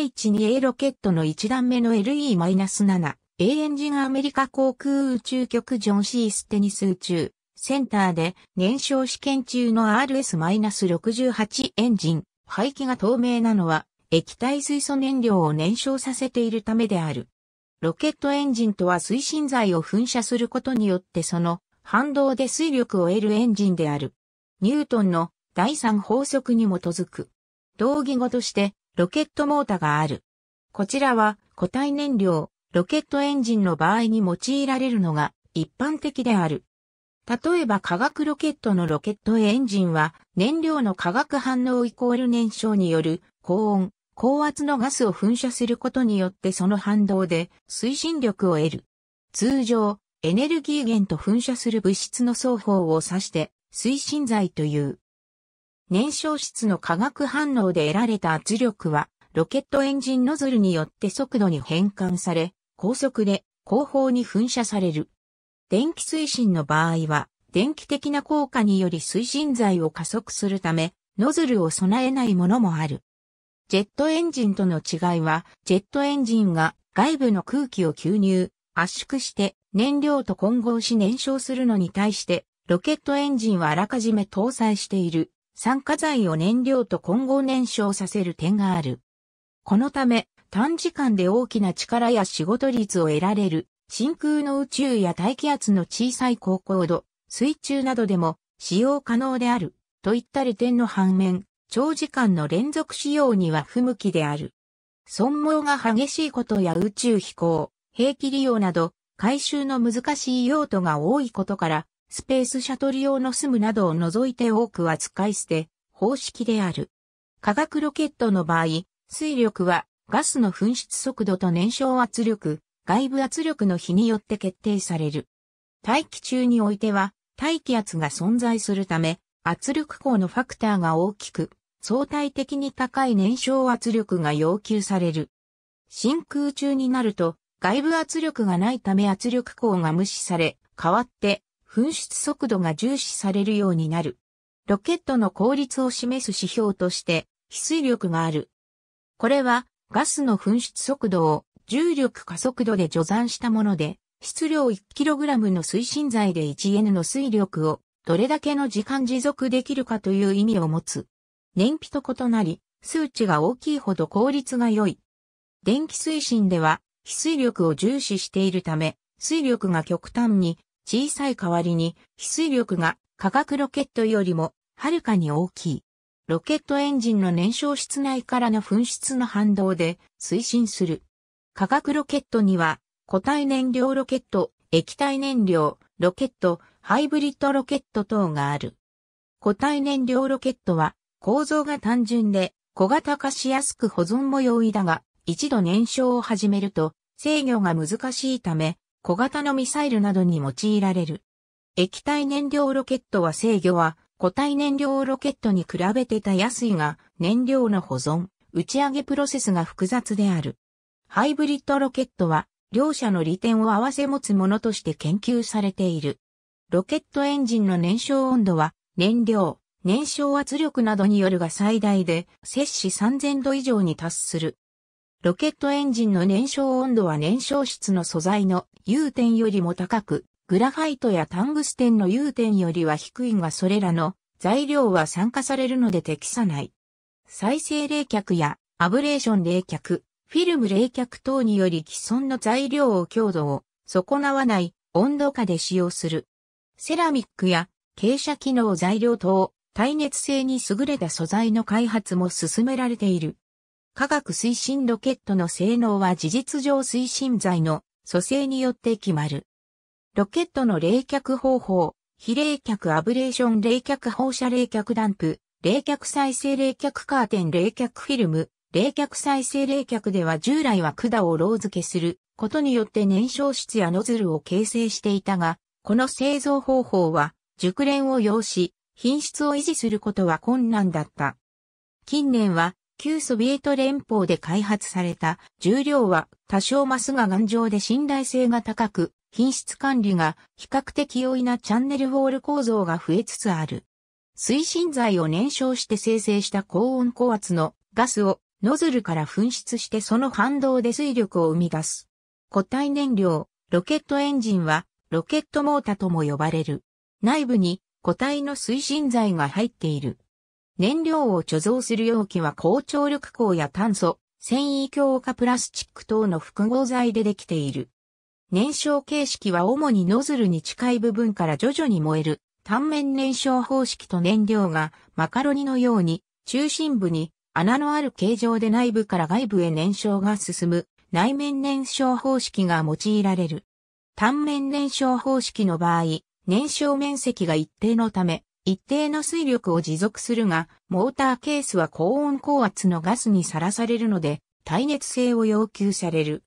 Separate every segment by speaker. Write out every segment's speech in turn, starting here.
Speaker 1: H2A ロケットの1段目の LE-7A エンジンアメリカ航空宇宙局ジョン・シーステニス宇宙センターで燃焼試験中の RS-68 エンジン排気が透明なのは液体水素燃料を燃焼させているためである。ロケットエンジンとは推進剤を噴射することによってその反動で水力を得るエンジンである。ニュートンの第三法則に基づく。同義語としてロケットモータがある。こちらは固体燃料、ロケットエンジンの場合に用いられるのが一般的である。例えば化学ロケットのロケットエンジンは燃料の化学反応イコール燃焼による高温、高圧のガスを噴射することによってその反動で推進力を得る。通常、エネルギー源と噴射する物質の双方を指して推進剤という。燃焼室の化学反応で得られた圧力は、ロケットエンジンノズルによって速度に変換され、高速で後方に噴射される。電気推進の場合は、電気的な効果により推進剤を加速するため、ノズルを備えないものもある。ジェットエンジンとの違いは、ジェットエンジンが外部の空気を吸入、圧縮して燃料と混合し燃焼するのに対して、ロケットエンジンはあらかじめ搭載している酸化剤を燃料と混合燃焼させる点がある。このため、短時間で大きな力や仕事率を得られる、真空の宇宙や大気圧の小さい高高度、水中などでも使用可能である、といった利点の反面、長時間の連続使用には不向きである。損耗が激しいことや宇宙飛行、兵器利用など、回収の難しい用途が多いことから、スペースシャトル用のスムなどを除いて多くは使い捨て方式である。化学ロケットの場合、水力はガスの噴出速度と燃焼圧力、外部圧力の比によって決定される。大気中においては、大気圧が存在するため、圧力光のファクターが大きく、相対的に高い燃焼圧力が要求される。真空中になると、外部圧力がないため圧力光が無視され、代わって噴出速度が重視されるようになる。ロケットの効率を示す指標として、翡翠力がある。これは、ガスの噴出速度を重力加速度で除算したもので、質量 1kg の推進剤で 1N の水力をどれだけの時間持続できるかという意味を持つ。燃費と異なり、数値が大きいほど効率が良い。電気推進では、非水力を重視しているため、水力が極端に小さい代わりに、翡水力が化学ロケットよりもはるかに大きい。ロケットエンジンの燃焼室内からの噴出の反動で推進する。化学ロケットには、固体燃料ロケット、液体燃料、ロケット、ハイブリッドロケット等がある。固体燃料ロケットは構造が単純で小型化しやすく保存も容易だが、一度燃焼を始めると制御が難しいため、小型のミサイルなどに用いられる。液体燃料ロケットは制御は固体燃料ロケットに比べてた安いが燃料の保存、打ち上げプロセスが複雑である。ハイブリッドロケットは両者の利点を合わせ持つものとして研究されている。ロケットエンジンの燃焼温度は燃料、燃焼圧力などによるが最大で摂氏3000度以上に達する。ロケットエンジンの燃焼温度は燃焼室の素材の融点よりも高く、グラファイトやタングステンの融点よりは低いがそれらの材料は酸化されるので適さない。再生冷却やアブレーション冷却、フィルム冷却等により既存の材料を強度を損なわない温度下で使用する。セラミックや傾斜機能材料等、耐熱性に優れた素材の開発も進められている。科学推進ロケットの性能は事実上推進剤の組成によって決まる。ロケットの冷却方法、非冷却アブレーション冷却放射冷却ダンプ、冷却再生冷却カーテン冷却フィルム、冷却再生冷却では従来は管をロー付けすることによって燃焼室やノズルを形成していたが、この製造方法は熟練を要し、品質を維持することは困難だった。近年は旧ソビエト連邦で開発された重量は多少マスが頑丈で信頼性が高く、品質管理が比較的容易なチャンネルウォール構造が増えつつある。推進剤を燃焼して生成した高温高圧のガスをノズルから噴出してその反動で水力を生み出す。固体燃料、ロケットエンジンはロケットモータとも呼ばれる。内部に固体の推進剤が入っている。燃料を貯蔵する容器は高張力鋼や炭素、繊維強化プラスチック等の複合材でできている。燃焼形式は主にノズルに近い部分から徐々に燃える、単面燃焼方式と燃料がマカロニのように中心部に穴のある形状で内部から外部へ燃焼が進む内面燃焼方式が用いられる。単面燃焼方式の場合、燃焼面積が一定のため、一定の水力を持続するが、モーターケースは高温高圧のガスにさらされるので、耐熱性を要求される。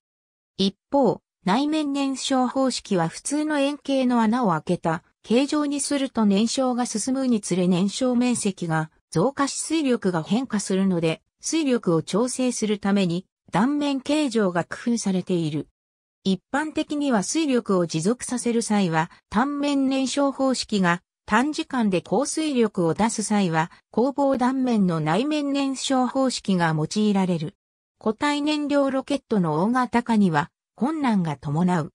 Speaker 1: 一方、内面燃焼方式は普通の円形の穴を開けた形状にすると燃焼が進むにつれ燃焼面積が増加し水力が変化するので、水力を調整するために断面形状が工夫されている。一般的には水力を持続させる際は、単面燃焼方式が短時間で降水力を出す際は、工房断面の内面燃焼方式が用いられる。固体燃料ロケットの大型化には困難が伴う。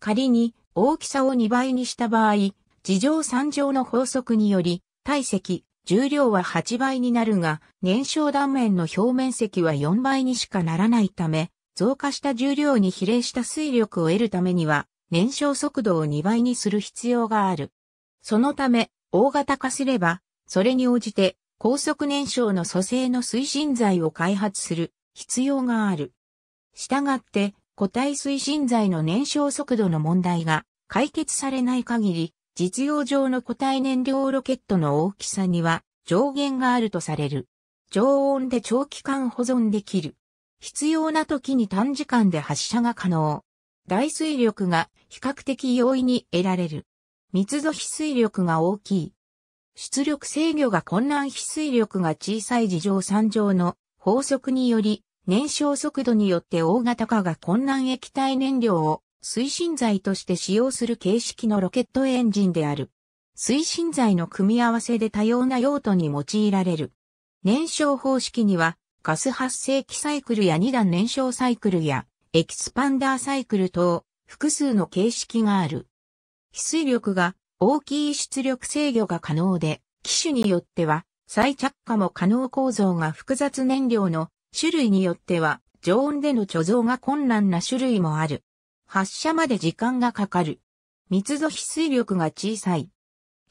Speaker 1: 仮に大きさを2倍にした場合、地上3乗の法則により、体積、重量は8倍になるが、燃焼断面の表面積は4倍にしかならないため、増加した重量に比例した水力を得るためには、燃焼速度を2倍にする必要がある。そのため、大型化すれば、それに応じて、高速燃焼の組成の推進剤を開発する必要がある。したがって、固体推進剤の燃焼速度の問題が解決されない限り、実用上の固体燃料ロケットの大きさには上限があるとされる。常温で長期間保存できる。必要な時に短時間で発射が可能。大水力が比較的容易に得られる。密度非水力が大きい。出力制御が困難非水力が小さい事情3乗の法則により、燃焼速度によって大型化が困難液体燃料を推進剤として使用する形式のロケットエンジンである。推進剤の組み合わせで多様な用途に用いられる。燃焼方式には、ガス発生器サイクルや二段燃焼サイクルや、エキスパンダーサイクル等、複数の形式がある。非水力が大きい出力制御が可能で、機種によっては再着火も可能構造が複雑燃料の種類によっては常温での貯蔵が困難な種類もある。発射まで時間がかかる。密度非水力が小さい。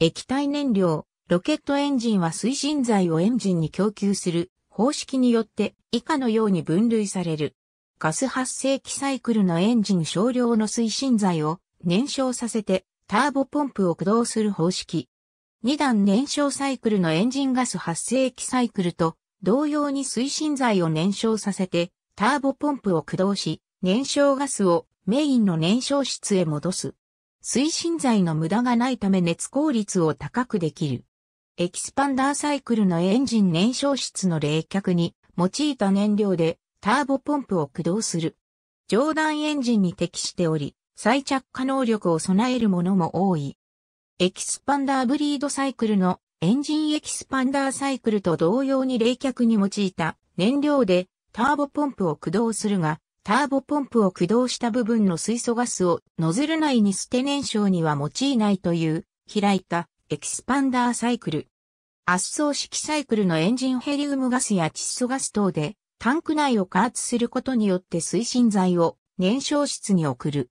Speaker 1: 液体燃料、ロケットエンジンは推進剤をエンジンに供給する方式によって以下のように分類される。ガス発生期サイクルのエンジン少量の推進剤を燃焼させてターボポンプを駆動する方式。2段燃焼サイクルのエンジンガス発生器サイクルと同様に推進剤を燃焼させてターボポンプを駆動し燃焼ガスをメインの燃焼室へ戻す。推進剤の無駄がないため熱効率を高くできる。エキスパンダーサイクルのエンジン燃焼室の冷却に用いた燃料でターボポンプを駆動する。上段エンジンに適しており、再着火能力を備えるものも多い。エキスパンダーブリードサイクルのエンジンエキスパンダーサイクルと同様に冷却に用いた燃料でターボポンプを駆動するが、ターボポンプを駆動した部分の水素ガスをノズル内に捨て燃焼には用いないという開いたエキスパンダーサイクル。圧送式サイクルのエンジンヘリウムガスや窒素ガス等でタンク内を加圧することによって推進剤を燃焼室に送る。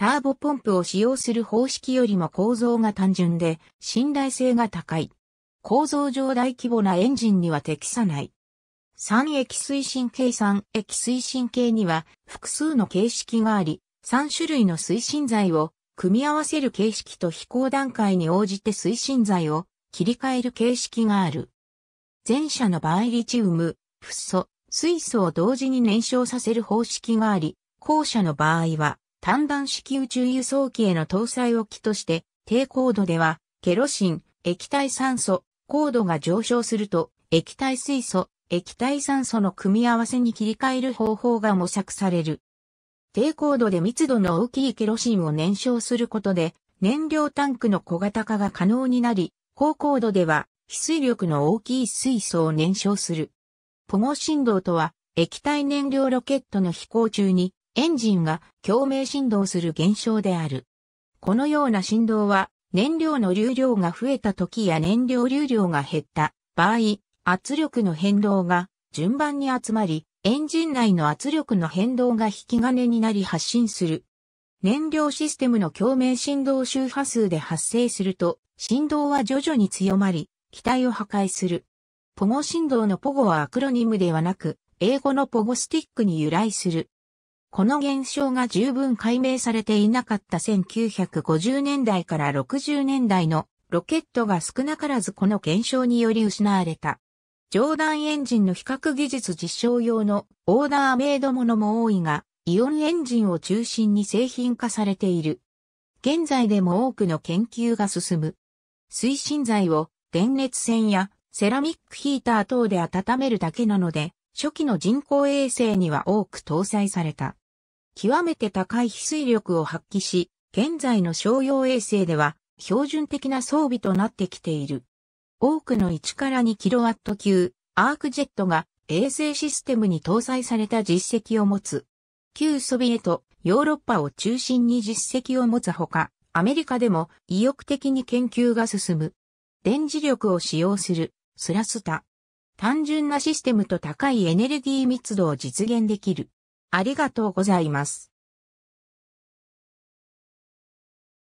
Speaker 1: ターボポンプを使用する方式よりも構造が単純で信頼性が高い。構造上大規模なエンジンには適さない。3液推進系3液推進系には複数の形式があり、3種類の推進剤を組み合わせる形式と飛行段階に応じて推進剤を切り替える形式がある。前者の場合リチウム、フッ素、水素を同時に燃焼させる方式があり、後者の場合は単弾式宇宙輸送機への搭載を機として、低高度では、ケロシン、液体酸素、高度が上昇すると、液体水素、液体酸素の組み合わせに切り替える方法が模索される。低高度で密度の大きいケロシンを燃焼することで、燃料タンクの小型化が可能になり、高高度では、非水力の大きい水素を燃焼する。ポゴ振動とは、液体燃料ロケットの飛行中に、エンジンが共鳴振動する現象である。このような振動は、燃料の流量が増えた時や燃料流量が減った場合、圧力の変動が順番に集まり、エンジン内の圧力の変動が引き金になり発進する。燃料システムの共鳴振動周波数で発生すると、振動は徐々に強まり、機体を破壊する。ポゴ振動のポゴはアクロニムではなく、英語のポゴスティックに由来する。この現象が十分解明されていなかった1950年代から60年代のロケットが少なからずこの現象により失われた。上段エンジンの比較技術実証用のオーダーメイドものも多いが、イオンエンジンを中心に製品化されている。現在でも多くの研究が進む。推進剤を電熱線やセラミックヒーター等で温めるだけなので、初期の人工衛星には多く搭載された。極めて高い翡翠力を発揮し、現在の商用衛星では標準的な装備となってきている。多くの1から 2kW 級アークジェットが衛星システムに搭載された実績を持つ。旧ソビエト、ヨーロッパを中心に実績を持つほか、アメリカでも意欲的に研究が進む。電磁力を使用するスラスタ。単純なシステムと高いエネルギー密度を実現できる。ありがとうございます。